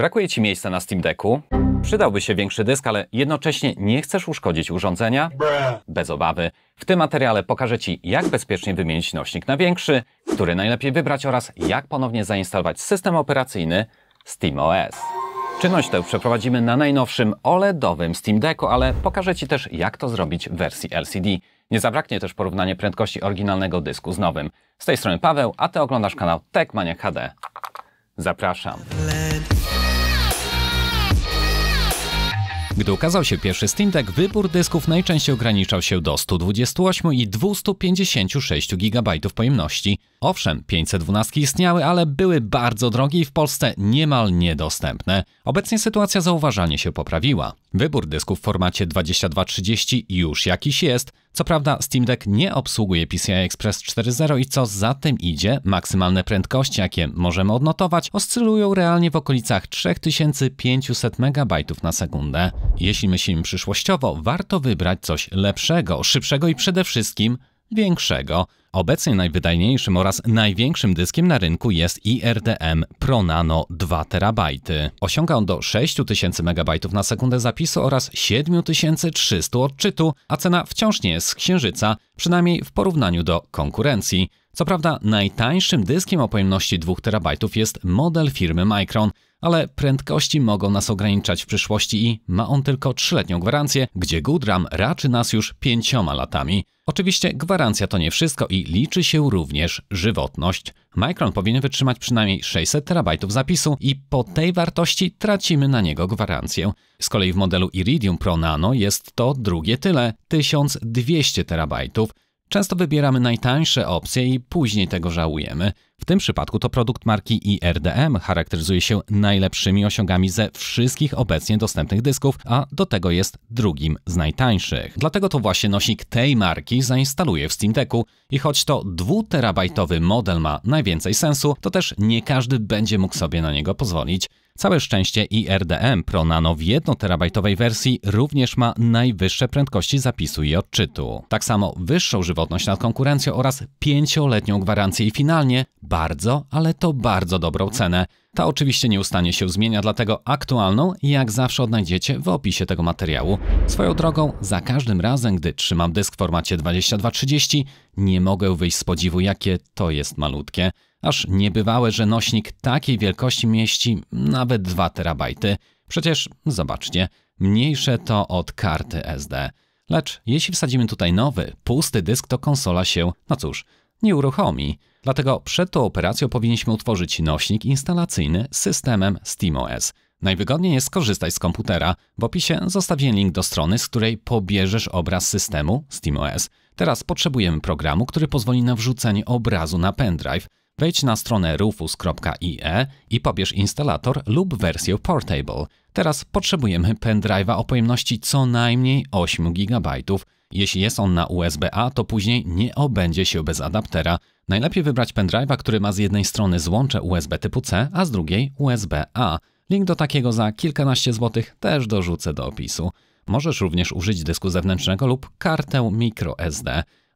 Brakuje Ci miejsca na Steam Decku? Przydałby się większy dysk, ale jednocześnie nie chcesz uszkodzić urządzenia? Bez obawy. W tym materiale pokażę Ci, jak bezpiecznie wymienić nośnik na większy, który najlepiej wybrać oraz jak ponownie zainstalować system operacyjny SteamOS. Czynność tę przeprowadzimy na najnowszym OLEDowym Steam Decku, ale pokażę Ci też, jak to zrobić w wersji LCD. Nie zabraknie też porównanie prędkości oryginalnego dysku z nowym. Z tej strony Paweł, a Ty oglądasz kanał Techmania HD. Zapraszam. Gdy ukazał się pierwszy Steam Deck, wybór dysków najczęściej ograniczał się do 128 i 256 GB pojemności. Owszem, 512 istniały, ale były bardzo drogie i w Polsce niemal niedostępne. Obecnie sytuacja zauważalnie się poprawiła. Wybór dysków w formacie 2230 już jakiś jest. Co prawda Steam Deck nie obsługuje PCI Express 4.0 i co za tym idzie, maksymalne prędkości, jakie możemy odnotować, oscylują realnie w okolicach 3500 MB na sekundę. Jeśli myślimy przyszłościowo, warto wybrać coś lepszego, szybszego i przede wszystkim większego. Obecnie najwydajniejszym oraz największym dyskiem na rynku jest IRDM Pro Nano 2 TB. Osiąga on do 6000 MB na sekundę zapisu oraz 7300 odczytu, a cena wciąż nie jest z księżyca, przynajmniej w porównaniu do konkurencji. Co prawda najtańszym dyskiem o pojemności 2 TB jest model firmy Micron – ale prędkości mogą nas ograniczać w przyszłości i ma on tylko 3-letnią gwarancję, gdzie Goodram raczy nas już 5 latami. Oczywiście gwarancja to nie wszystko i liczy się również żywotność. Micron powinien wytrzymać przynajmniej 600 terabajtów zapisu i po tej wartości tracimy na niego gwarancję. Z kolei w modelu Iridium Pro Nano jest to drugie tyle, 1200 terabajtów. Często wybieramy najtańsze opcje i później tego żałujemy. W tym przypadku to produkt marki IRDM charakteryzuje się najlepszymi osiągami ze wszystkich obecnie dostępnych dysków, a do tego jest drugim z najtańszych. Dlatego to właśnie nośnik tej marki zainstaluję w Steam Decku i choć to 2 tb model ma najwięcej sensu, to też nie każdy będzie mógł sobie na niego pozwolić. Całe szczęście IRDM Pro Nano w 1TB wersji również ma najwyższe prędkości zapisu i odczytu. Tak samo wyższą żywotność nad konkurencją oraz 5-letnią gwarancję i finalnie bardzo, ale to bardzo dobrą cenę. Ta oczywiście nieustannie się zmienia, dlatego aktualną jak zawsze odnajdziecie w opisie tego materiału. Swoją drogą, za każdym razem, gdy trzymam dysk w formacie 2230, nie mogę wyjść z podziwu, jakie to jest malutkie. Aż niebywałe, że nośnik takiej wielkości mieści nawet 2 terabajty. Przecież, zobaczcie, mniejsze to od karty SD. Lecz jeśli wsadzimy tutaj nowy, pusty dysk, to konsola się, no cóż, nie uruchomi. Dlatego przed tą operacją powinniśmy utworzyć nośnik instalacyjny z systemem SteamOS. Najwygodniej jest skorzystać z komputera. W opisie zostawię link do strony, z której pobierzesz obraz systemu SteamOS. Teraz potrzebujemy programu, który pozwoli na wrzucenie obrazu na pendrive. Wejdź na stronę rufus.ie i pobierz instalator lub wersję Portable. Teraz potrzebujemy pendrive'a o pojemności co najmniej 8 GB. Jeśli jest on na USB-A, to później nie obędzie się bez adaptera. Najlepiej wybrać pendrive'a, który ma z jednej strony złącze USB typu C, a z drugiej USB-A. Link do takiego za kilkanaście złotych też dorzucę do opisu. Możesz również użyć dysku zewnętrznego lub kartę microSD.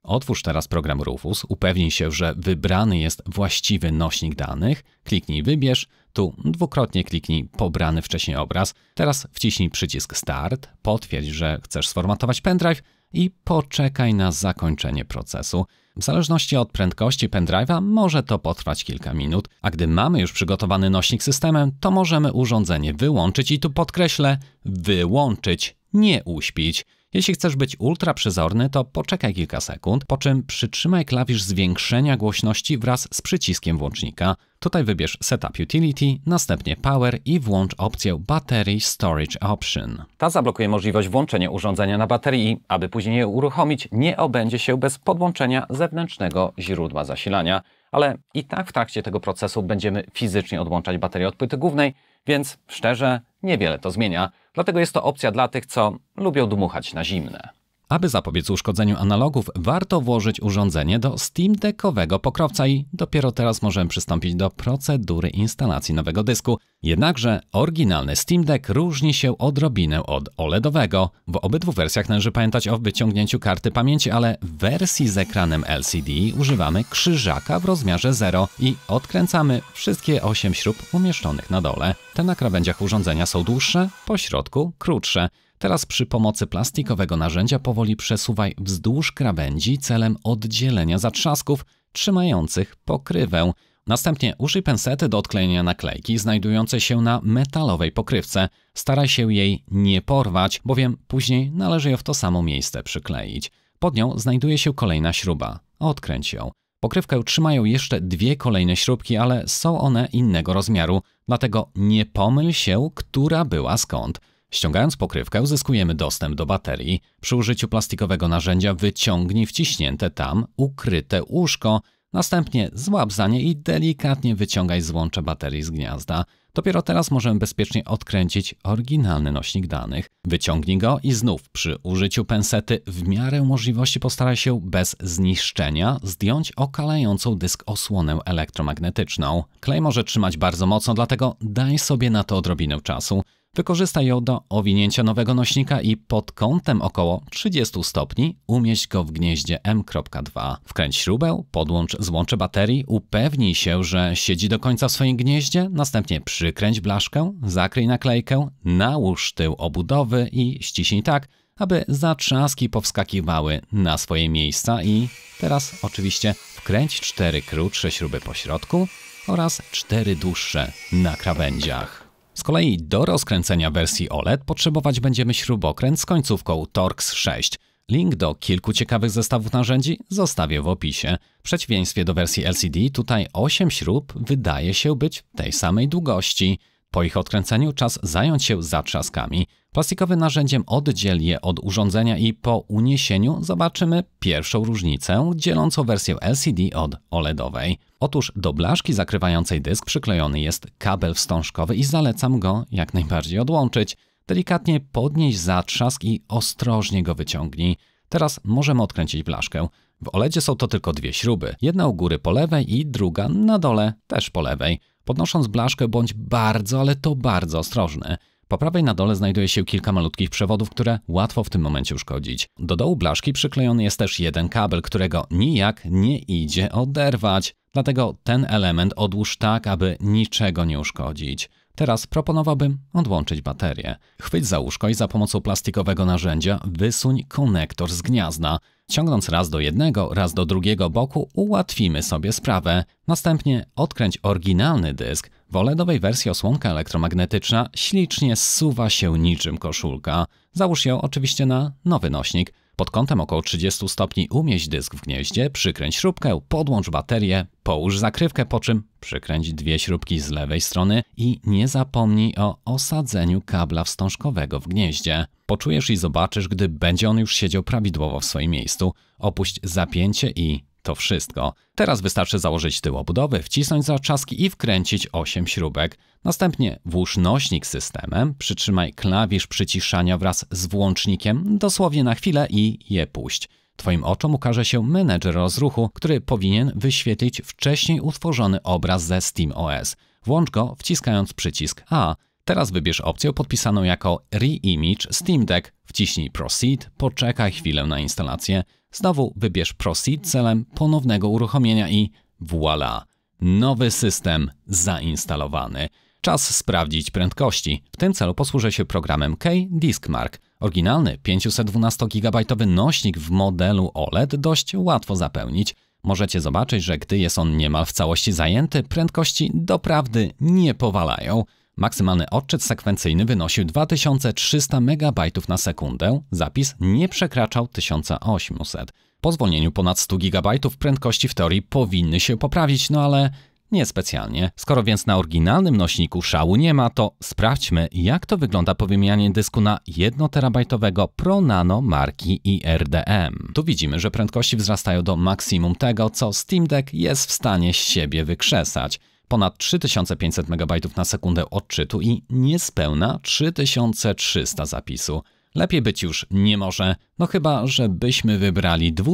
Otwórz teraz program Rufus, upewnij się, że wybrany jest właściwy nośnik danych, kliknij Wybierz, tu dwukrotnie kliknij pobrany wcześniej obraz, teraz wciśnij przycisk Start, potwierdź, że chcesz sformatować pendrive i poczekaj na zakończenie procesu. W zależności od prędkości pendrive'a może to potrwać kilka minut, a gdy mamy już przygotowany nośnik systemem, to możemy urządzenie wyłączyć i tu podkreślę wyłączyć, nie uśpić. Jeśli chcesz być ultra przyzorny, to poczekaj kilka sekund, po czym przytrzymaj klawisz zwiększenia głośności wraz z przyciskiem włącznika. Tutaj wybierz Setup Utility, następnie Power i włącz opcję Battery Storage Option. Ta zablokuje możliwość włączenia urządzenia na baterii aby później je uruchomić, nie obędzie się bez podłączenia zewnętrznego źródła zasilania. Ale i tak w trakcie tego procesu będziemy fizycznie odłączać baterię od płyty głównej, więc szczerze niewiele to zmienia. Dlatego jest to opcja dla tych, co lubią dmuchać na zimne. Aby zapobiec uszkodzeniu analogów, warto włożyć urządzenie do Steam Deckowego pokrowca i dopiero teraz możemy przystąpić do procedury instalacji nowego dysku. Jednakże oryginalny Steam Deck różni się odrobinę od OLEDowego. W obydwu wersjach należy pamiętać o wyciągnięciu karty pamięci, ale w wersji z ekranem LCD używamy krzyżaka w rozmiarze 0 i odkręcamy wszystkie 8 śrub umieszczonych na dole. Te na krawędziach urządzenia są dłuższe, po środku krótsze. Teraz przy pomocy plastikowego narzędzia powoli przesuwaj wzdłuż krawędzi celem oddzielenia zatrzasków trzymających pokrywę. Następnie użyj pensety do odklejenia naklejki znajdującej się na metalowej pokrywce. Staraj się jej nie porwać, bowiem później należy ją w to samo miejsce przykleić. Pod nią znajduje się kolejna śruba. Odkręć ją. Pokrywkę trzymają jeszcze dwie kolejne śrubki, ale są one innego rozmiaru, dlatego nie pomyl się, która była skąd. Ściągając pokrywkę uzyskujemy dostęp do baterii. Przy użyciu plastikowego narzędzia wyciągnij wciśnięte tam ukryte łóżko, następnie złap za nie i delikatnie wyciągaj złącze baterii z gniazda. Dopiero teraz możemy bezpiecznie odkręcić oryginalny nośnik danych. Wyciągnij go i znów przy użyciu pensety w miarę możliwości postaraj się bez zniszczenia zdjąć okalającą dysk osłonę elektromagnetyczną. Klej może trzymać bardzo mocno, dlatego daj sobie na to odrobinę czasu. Wykorzystaj ją do owinięcia nowego nośnika i pod kątem około 30 stopni umieść go w gnieździe M.2. Wkręć śrubę, podłącz złącze baterii, upewnij się, że siedzi do końca w swoim gnieździe, następnie przykręć blaszkę, zakryj naklejkę, nałóż tył obudowy i ściśnij tak, aby zatrzaski powskakiwały na swoje miejsca i teraz oczywiście wkręć cztery krótsze śruby po środku oraz cztery dłuższe na krawędziach. Z kolei do rozkręcenia wersji OLED potrzebować będziemy śrubokręt z końcówką Torx 6. Link do kilku ciekawych zestawów narzędzi zostawię w opisie. W przeciwieństwie do wersji LCD tutaj 8 śrub wydaje się być tej samej długości. Po ich odkręceniu czas zająć się zatrzaskami. Plastikowym narzędziem oddziel je od urządzenia i po uniesieniu zobaczymy pierwszą różnicę dzielącą wersję LCD od OLEDowej. Otóż do blaszki zakrywającej dysk przyklejony jest kabel wstążkowy i zalecam go jak najbardziej odłączyć. Delikatnie podnieś zatrzask i ostrożnie go wyciągnij. Teraz możemy odkręcić blaszkę. W OLEDzie są to tylko dwie śruby, jedna u góry po lewej i druga na dole też po lewej. Podnosząc blaszkę bądź bardzo, ale to bardzo ostrożny. Po prawej na dole znajduje się kilka malutkich przewodów, które łatwo w tym momencie uszkodzić. Do dołu blaszki przyklejony jest też jeden kabel, którego nijak nie idzie oderwać. Dlatego ten element odłóż tak, aby niczego nie uszkodzić. Teraz proponowałbym odłączyć baterię. Chwyć za łóżko i za pomocą plastikowego narzędzia wysuń konektor z gniazda. Ciągnąc raz do jednego, raz do drugiego boku ułatwimy sobie sprawę. Następnie odkręć oryginalny dysk. W OLEDowej wersji osłonka elektromagnetyczna ślicznie zsuwa się niczym koszulka. Załóż ją oczywiście na nowy nośnik. Pod kątem około 30 stopni umieść dysk w gnieździe, przykręć śrubkę, podłącz baterię, połóż zakrywkę, po czym przykręć dwie śrubki z lewej strony i nie zapomnij o osadzeniu kabla wstążkowego w gnieździe. Poczujesz i zobaczysz, gdy będzie on już siedział prawidłowo w swoim miejscu. Opuść zapięcie i to wszystko. Teraz wystarczy założyć tył obudowy, wcisnąć zaczaski i wkręcić 8 śrubek. Następnie włóż nośnik systemem, przytrzymaj klawisz przyciszania wraz z włącznikiem dosłownie na chwilę i je puść. Twoim oczom ukaże się menedżer rozruchu, który powinien wyświetlić wcześniej utworzony obraz ze SteamOS. Włącz go wciskając przycisk A. Teraz wybierz opcję podpisaną jako Reimage Steam Deck, wciśnij Proceed, poczekaj chwilę na instalację, znowu wybierz Proceed celem ponownego uruchomienia i voilà! Nowy system zainstalowany. Czas sprawdzić prędkości. W tym celu posłużę się programem K-Diskmark. Oryginalny 512GB nośnik w modelu OLED dość łatwo zapełnić. Możecie zobaczyć, że gdy jest on niemal w całości zajęty, prędkości doprawdy nie powalają. Maksymalny odczyt sekwencyjny wynosił 2300 MB na sekundę, zapis nie przekraczał 1800. Po zwolnieniu ponad 100 GB prędkości w teorii powinny się poprawić, no ale niespecjalnie. Skoro więc na oryginalnym nośniku szału nie ma, to sprawdźmy jak to wygląda po wymianie dysku na 1TB Pro Nano marki IRDM. Tu widzimy, że prędkości wzrastają do maksimum tego, co Steam Deck jest w stanie z siebie wykrzesać ponad 3500 MB na sekundę odczytu i niespełna 3300 zapisu. Lepiej być już nie może, no chyba, żebyśmy wybrali 2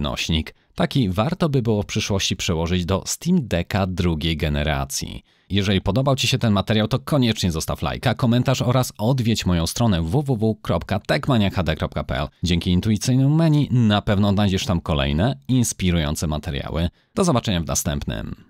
nośnik. Taki warto by było w przyszłości przełożyć do Steam Decka drugiej generacji. Jeżeli podobał Ci się ten materiał, to koniecznie zostaw lajka, komentarz oraz odwiedź moją stronę www.techmaniachd.pl. Dzięki intuicyjnemu menu na pewno znajdziesz tam kolejne inspirujące materiały. Do zobaczenia w następnym.